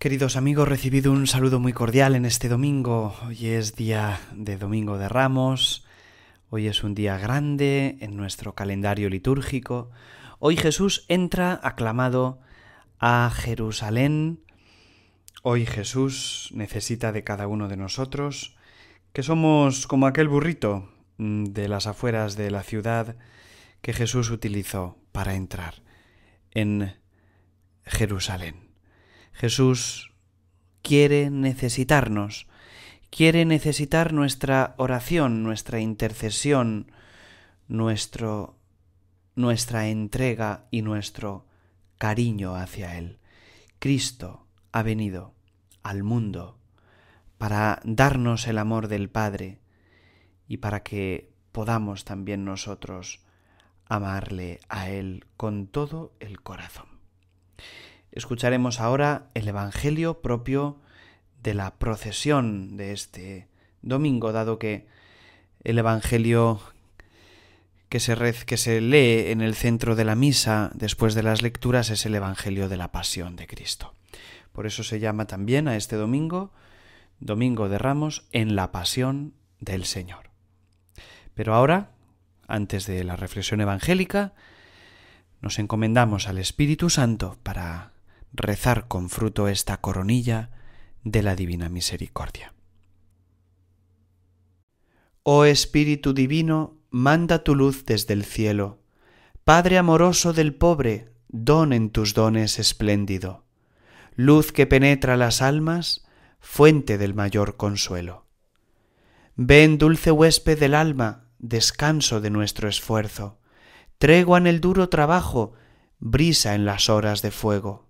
Queridos amigos, recibido un saludo muy cordial en este domingo. Hoy es día de Domingo de Ramos, hoy es un día grande en nuestro calendario litúrgico. Hoy Jesús entra aclamado a Jerusalén. Hoy Jesús necesita de cada uno de nosotros, que somos como aquel burrito mm, de las afueras de la ciudad que Jesús utilizó para entrar en Jerusalén. Jesús quiere necesitarnos, quiere necesitar nuestra oración, nuestra intercesión, nuestro, nuestra entrega y nuestro cariño hacia Él. Cristo ha venido al mundo para darnos el amor del Padre y para que podamos también nosotros amarle a Él con todo el corazón. Escucharemos ahora el Evangelio propio de la procesión de este domingo, dado que el Evangelio que se, lee en el centro de la misa después de las lecturas es el Evangelio de la Pasión de Cristo. Por eso se llama también a este domingo Domingo de Ramos en la Pasión del Señor. Pero ahora, antes de la reflexión evangélica, nos encomendamos al Espíritu Santo para rezar con fruto esta coronilla de la divina misericordia. Oh Espíritu Divino, manda tu luz desde el cielo. Padre amoroso del pobre, don en tus dones espléndido. Luz que penetra las almas, fuente del mayor consuelo. Ven, dulce huésped del alma, descanso de nuestro esfuerzo, tregua en el duro trabajo, brisa en las horas de fuego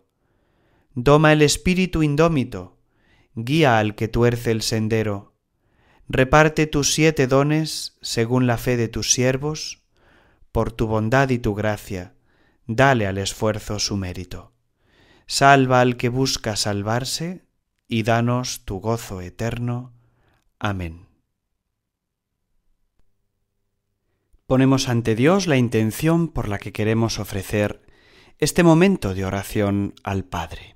Doma el espíritu indómito, guía al que tuerce el sendero. Reparte tus siete dones según la fe de tus siervos, por tu bondad y tu gracia, dale al esfuerzo su mérito. Salva al que busca salvarse, y danos tu gozo eterno. Amén. Ponemos ante Dios la intención por la que queremos ofrecer este momento de oración al Padre.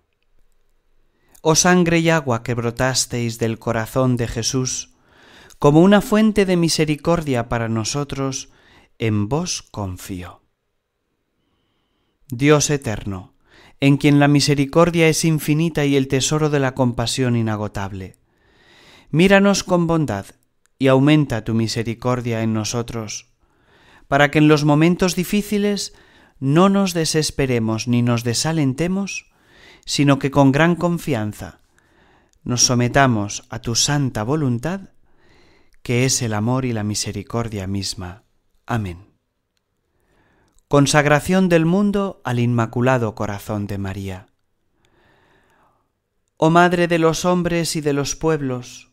oh sangre y agua que brotasteis del corazón de Jesús, como una fuente de misericordia para nosotros, en vos confío. Dios eterno, en quien la misericordia es infinita y el tesoro de la compasión inagotable, míranos con bondad y aumenta tu misericordia en nosotros, para que en los momentos difíciles no nos desesperemos ni nos desalentemos, sino que con gran confianza nos sometamos a tu santa voluntad, que es el amor y la misericordia misma. Amén. Consagración del mundo al Inmaculado Corazón de María. Oh Madre de los hombres y de los pueblos,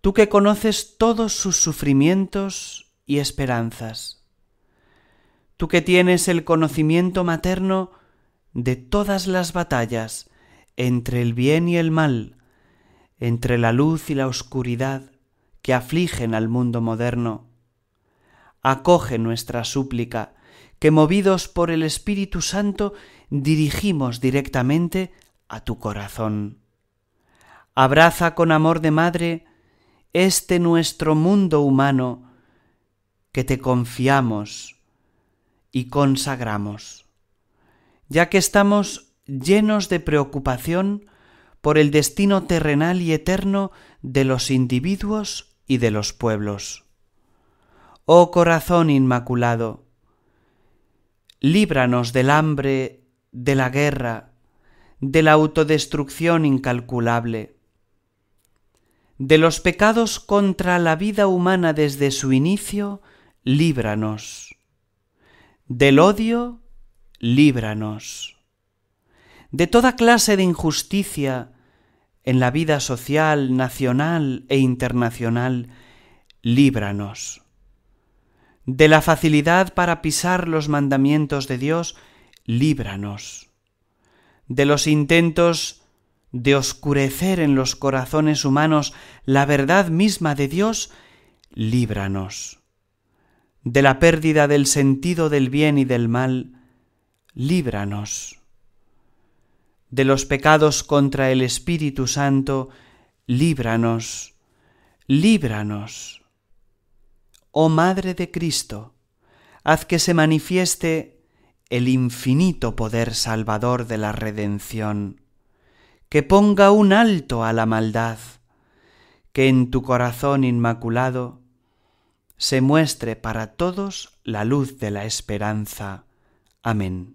tú que conoces todos sus sufrimientos y esperanzas, tú que tienes el conocimiento materno de todas las batallas entre el bien y el mal, entre la luz y la oscuridad que afligen al mundo moderno. Acoge nuestra súplica, que movidos por el Espíritu Santo dirigimos directamente a tu corazón. Abraza con amor de madre este nuestro mundo humano que te confiamos y consagramos ya que estamos llenos de preocupación por el destino terrenal y eterno de los individuos y de los pueblos. Oh corazón inmaculado, líbranos del hambre, de la guerra, de la autodestrucción incalculable, de los pecados contra la vida humana desde su inicio, líbranos, del odio, líbranos de toda clase de injusticia en la vida social, nacional e internacional, líbranos. De la facilidad para pisar los mandamientos de Dios, líbranos. De los intentos de oscurecer en los corazones humanos la verdad misma de Dios, líbranos. De la pérdida del sentido del bien y del mal, líbranos. De los pecados contra el Espíritu Santo, líbranos, líbranos. Oh Madre de Cristo, haz que se manifieste el infinito poder salvador de la redención, que ponga un alto a la maldad, que en tu corazón inmaculado se muestre para todos la luz de la esperanza. Amén.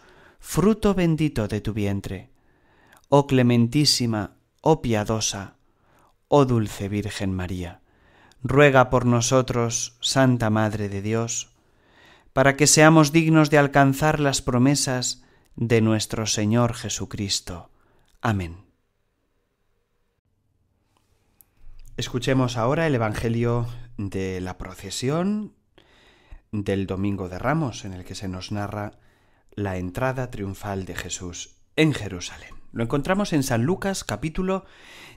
fruto bendito de tu vientre. Oh clementísima, oh piadosa, oh dulce Virgen María, ruega por nosotros, Santa Madre de Dios, para que seamos dignos de alcanzar las promesas de nuestro Señor Jesucristo. Amén. Escuchemos ahora el Evangelio de la procesión del Domingo de Ramos, en el que se nos narra la entrada triunfal de Jesús en Jerusalén. Lo encontramos en San Lucas capítulo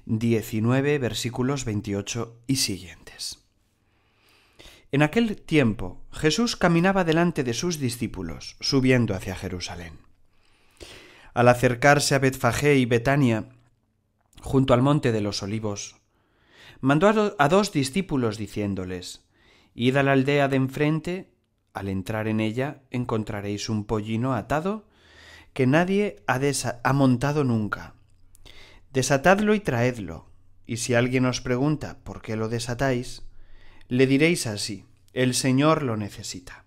19 versículos 28 y siguientes. En aquel tiempo Jesús caminaba delante de sus discípulos, subiendo hacia Jerusalén. Al acercarse a Betfagé y Betania, junto al monte de los olivos, mandó a dos discípulos diciéndoles, Id a la aldea de enfrente al entrar en ella encontraréis un pollino atado que nadie ha, montado nunca. Desatadlo y traedlo. Y si alguien os pregunta por qué lo desatáis, le diréis así, el Señor lo necesita.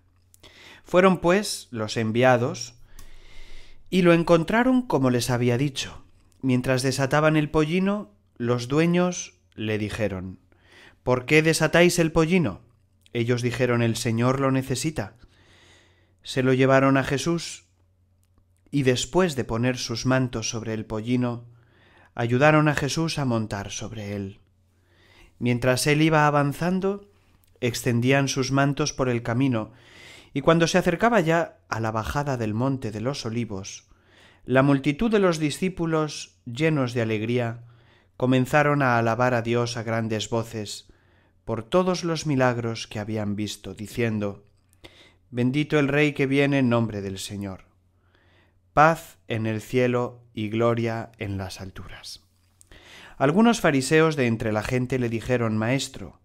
Fueron pues los enviados y lo encontraron como les había dicho. Mientras desataban el pollino, los dueños le dijeron, ¿por qué desatáis el pollino? Ellos dijeron, el Señor lo necesita. Se lo llevaron a Jesús y después de poner sus mantos sobre el pollino, ayudaron a Jesús a montar sobre él. Mientras él iba avanzando, extendían sus mantos por el camino, y cuando se acercaba ya a la bajada del monte de los olivos, la multitud de los discípulos, llenos de alegría, comenzaron a alabar a Dios a grandes voces, por todos los milagros que habían visto, diciendo, Bendito el Rey que viene en nombre del Señor. Paz en el cielo y gloria en las alturas. Algunos fariseos de entre la gente le dijeron, Maestro,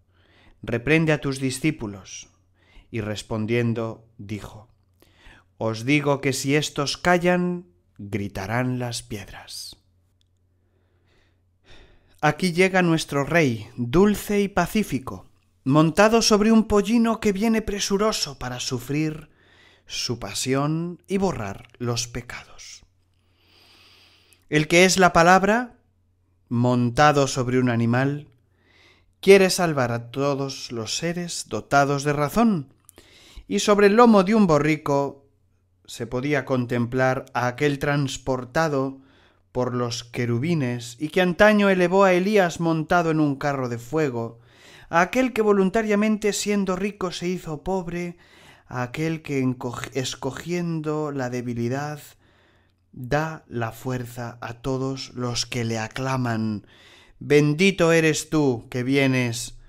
reprende a tus discípulos. Y respondiendo, dijo, Os digo que si éstos callan, gritarán las piedras. Aquí llega nuestro rey, dulce y pacífico, montado sobre un pollino que viene presuroso para sufrir su pasión y borrar los pecados. El que es la palabra, montado sobre un animal, quiere salvar a todos los seres dotados de razón, y sobre el lomo de un borrico se podía contemplar a aquel transportado por los querubines y que antaño elevó a Elías montado en un carro de fuego, a aquel que voluntariamente siendo rico se hizo pobre, a aquel que escogiendo la debilidad da la fuerza a todos los que le aclaman. Bendito eres tú que vienes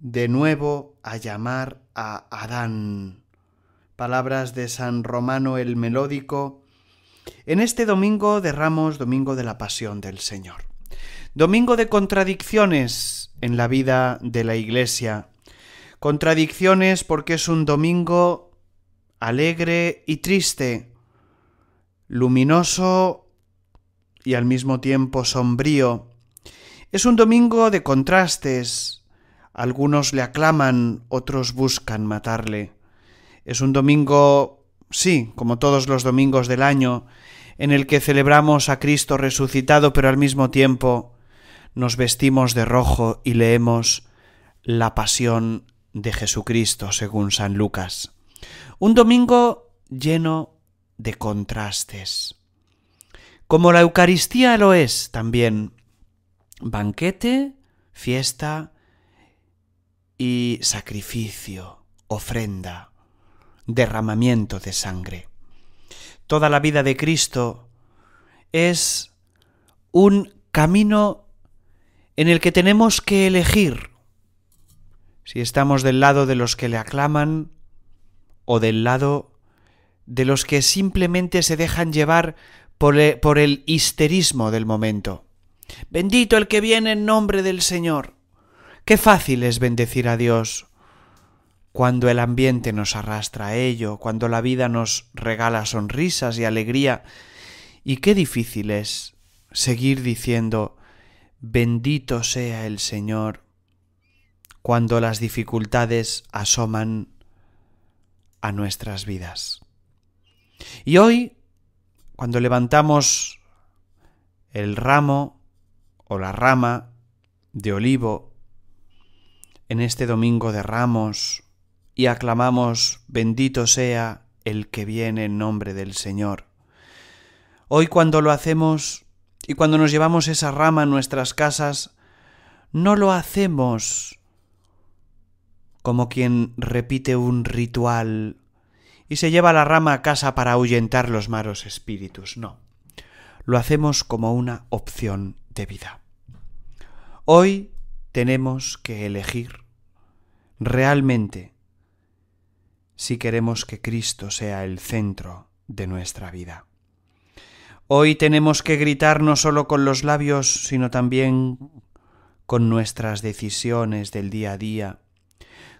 de nuevo a llamar a Adán. Palabras de San Romano el Melódico, en este domingo de Ramos, domingo de la Pasión del Señor. Domingo de contradicciones en la vida de la Iglesia. Contradicciones porque es un domingo alegre y triste, luminoso y al mismo tiempo sombrío. Es un domingo de contrastes. Algunos le aclaman, otros buscan matarle. Es un domingo sí, como todos los domingos del año, en el que celebramos a Cristo resucitado, pero al mismo tiempo nos vestimos de rojo y leemos la pasión de Jesucristo según San Lucas. Un domingo lleno de contrastes. Como la Eucaristía lo es también. Banquete, fiesta y sacrificio, ofrenda derramamiento de sangre. Toda la vida de Cristo es un camino en el que tenemos que elegir si estamos del lado de los que le aclaman o del lado de los que simplemente se dejan llevar por e, el, histerismo del momento. Bendito el que viene en nombre del Señor. Qué fácil es bendecir a Dios cuando el ambiente nos arrastra a ello, cuando la vida nos regala sonrisas y alegría. Y qué difícil es seguir diciendo, bendito sea el Señor, cuando las dificultades asoman a nuestras vidas. Y hoy, cuando levantamos el ramo o la rama de olivo, en este domingo de ramos, y aclamamos, bendito sea el que viene en nombre del Señor. Hoy cuando lo hacemos y cuando nos llevamos esa rama a nuestras casas, no lo hacemos como quien repite un ritual y se lleva la rama a casa para ahuyentar los malos espíritus, no. Lo hacemos como una opción de vida. Hoy tenemos que elegir realmente si queremos que Cristo sea el centro de nuestra vida. Hoy tenemos que gritar no solo con los labios, sino también con nuestras decisiones del día a día,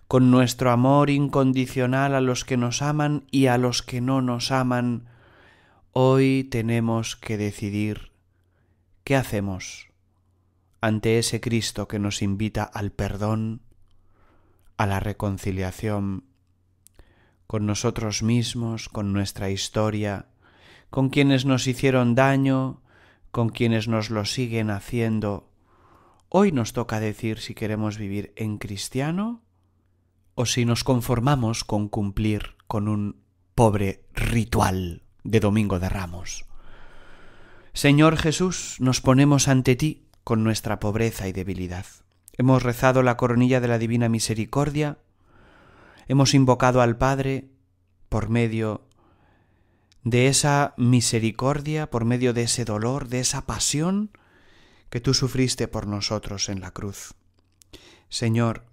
con nuestro amor incondicional a los que nos aman y a los que no nos aman. Hoy tenemos que decidir qué hacemos ante ese Cristo que nos invita al perdón, a la reconciliación con nosotros mismos, con nuestra historia, con quienes nos hicieron daño, con quienes nos lo siguen haciendo. Hoy nos toca decir si queremos vivir en cristiano o si nos conformamos con cumplir con un pobre ritual de Domingo de Ramos. Señor Jesús, nos ponemos ante ti con nuestra pobreza y debilidad. Hemos rezado la coronilla de la Divina Misericordia hemos invocado al Padre por medio de esa misericordia, por medio de ese dolor, de esa pasión que tú sufriste por nosotros en la cruz. Señor,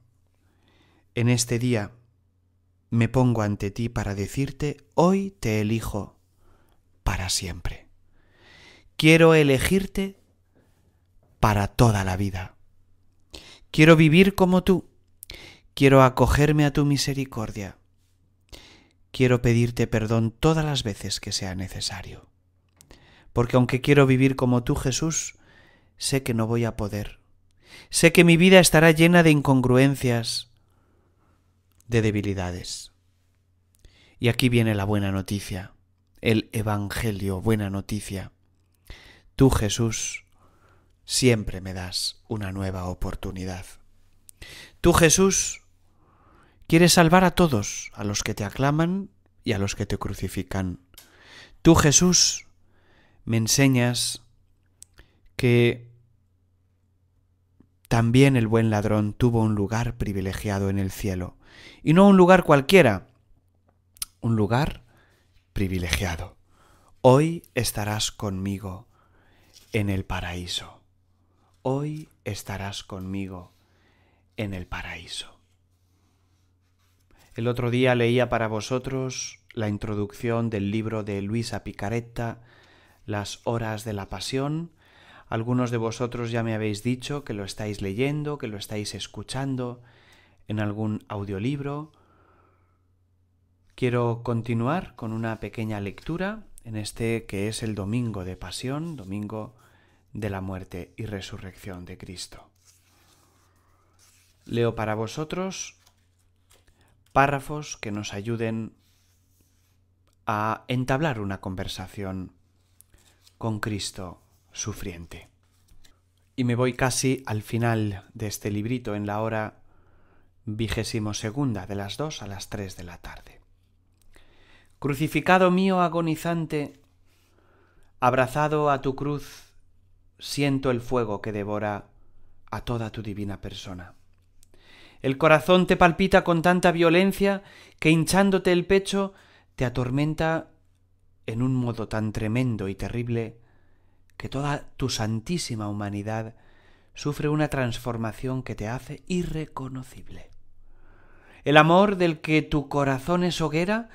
en este día me pongo ante ti para decirte, hoy te elijo para siempre. Quiero elegirte para toda la vida. Quiero vivir como tú Quiero acogerme a tu misericordia. Quiero pedirte perdón todas las veces que sea necesario. Porque aunque quiero vivir como tú, Jesús, sé que no voy a poder. Sé que mi vida estará llena de incongruencias, de debilidades. Y aquí viene la buena noticia, el Evangelio, buena noticia. Tú, Jesús, siempre me das una nueva oportunidad. Tú, Jesús, Quieres salvar a todos, a los que te aclaman y a los que te crucifican. Tú, Jesús, me enseñas que también el buen ladrón tuvo un lugar privilegiado en el cielo, y no un lugar cualquiera, un lugar privilegiado. Hoy estarás conmigo en el paraíso. Hoy estarás conmigo en el paraíso. El otro día leía para vosotros la introducción del libro de Luisa Picaretta, Las Horas de la Pasión. Algunos de vosotros ya me habéis dicho que lo estáis leyendo, que lo estáis escuchando en algún audiolibro. Quiero continuar con una pequeña lectura en este que es el Domingo de Pasión, Domingo de la muerte y resurrección de Cristo. Leo para vosotros párrafos que nos ayuden a entablar una conversación con Cristo sufriente. Y me voy casi al final de este librito en la hora vigésimo segunda, de las dos a las tres de la tarde. Crucificado mío agonizante, abrazado a tu cruz, siento el fuego que devora a toda tu divina persona. El corazón te palpita con tanta violencia que hinchándote el pecho te atormenta en un modo tan tremendo y terrible que toda tu santísima humanidad sufre una transformación que te hace irreconocible. El amor del que tu corazón es hoguera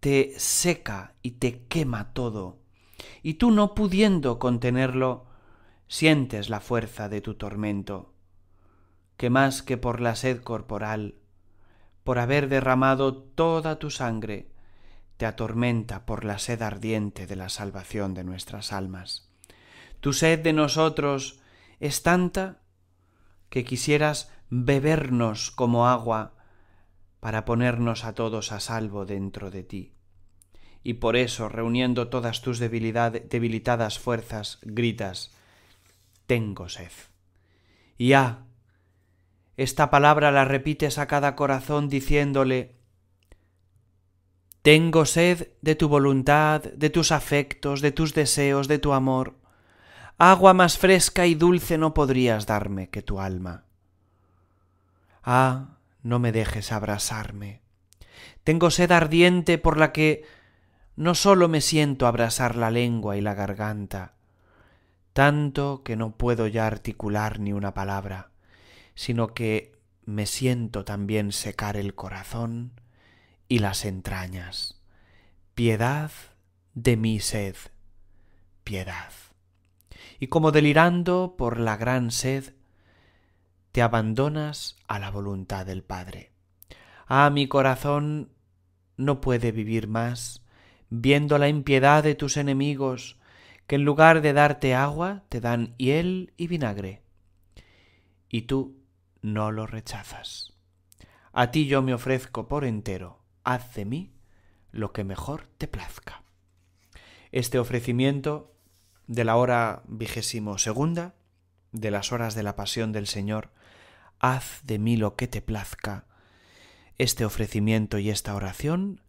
te seca y te quema todo, y tú no pudiendo contenerlo, sientes la fuerza de tu tormento que más que por la sed corporal, por haber derramado toda tu sangre, te atormenta por la sed ardiente de la salvación de nuestras almas. Tu sed de nosotros es tanta que quisieras bebernos como agua para ponernos a todos a salvo dentro de ti. Y por eso, reuniendo todas tus debilitadas fuerzas, gritas, tengo sed. Y ah, esta palabra la repites a cada corazón diciéndole, Tengo sed de tu voluntad, de tus afectos, de tus deseos, de tu amor. Agua más fresca y dulce no podrías darme que tu alma. Ah, no me dejes abrasarme. Tengo sed ardiente por la que no sólo me siento abrasar la lengua y la garganta, tanto que no puedo ya articular ni una palabra sino que me siento también secar el corazón y las entrañas. Piedad de mi sed, piedad. Y como delirando por la gran sed, te abandonas a la voluntad del Padre. Ah, mi corazón no puede vivir más, viendo la impiedad de tus enemigos, que en lugar de darte agua, te dan hiel y vinagre. Y tú, no lo rechazas. A ti yo me ofrezco por entero, haz de mí lo que mejor te plazca. Este ofrecimiento de la hora vigésimo segunda, de las horas de la pasión del Señor, haz de mí lo que te plazca. Este ofrecimiento y esta oración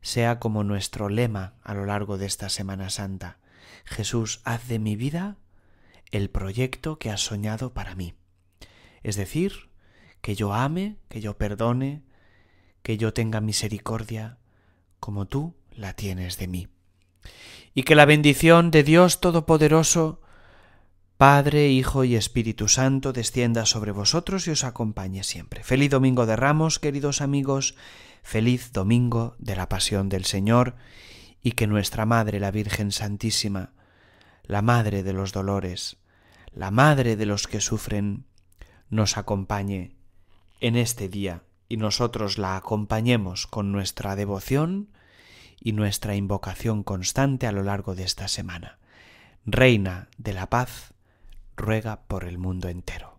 sea como nuestro lema a lo largo de esta Semana Santa. Jesús, haz de mi vida el proyecto que has soñado para mí. Es decir, que yo ame, que yo perdone, que yo tenga misericordia como tú la tienes de mí. Y que la bendición de Dios Todopoderoso, Padre, Hijo y Espíritu Santo, descienda sobre vosotros y os acompañe siempre. Feliz domingo de Ramos, queridos amigos, feliz domingo de la Pasión del Señor, y que nuestra Madre, la Virgen Santísima, la Madre de los Dolores, la Madre de los que sufren, nos acompañe en este día y nosotros la acompañemos con nuestra devoción y nuestra invocación constante a lo largo de esta semana. Reina de la paz, ruega por el mundo entero.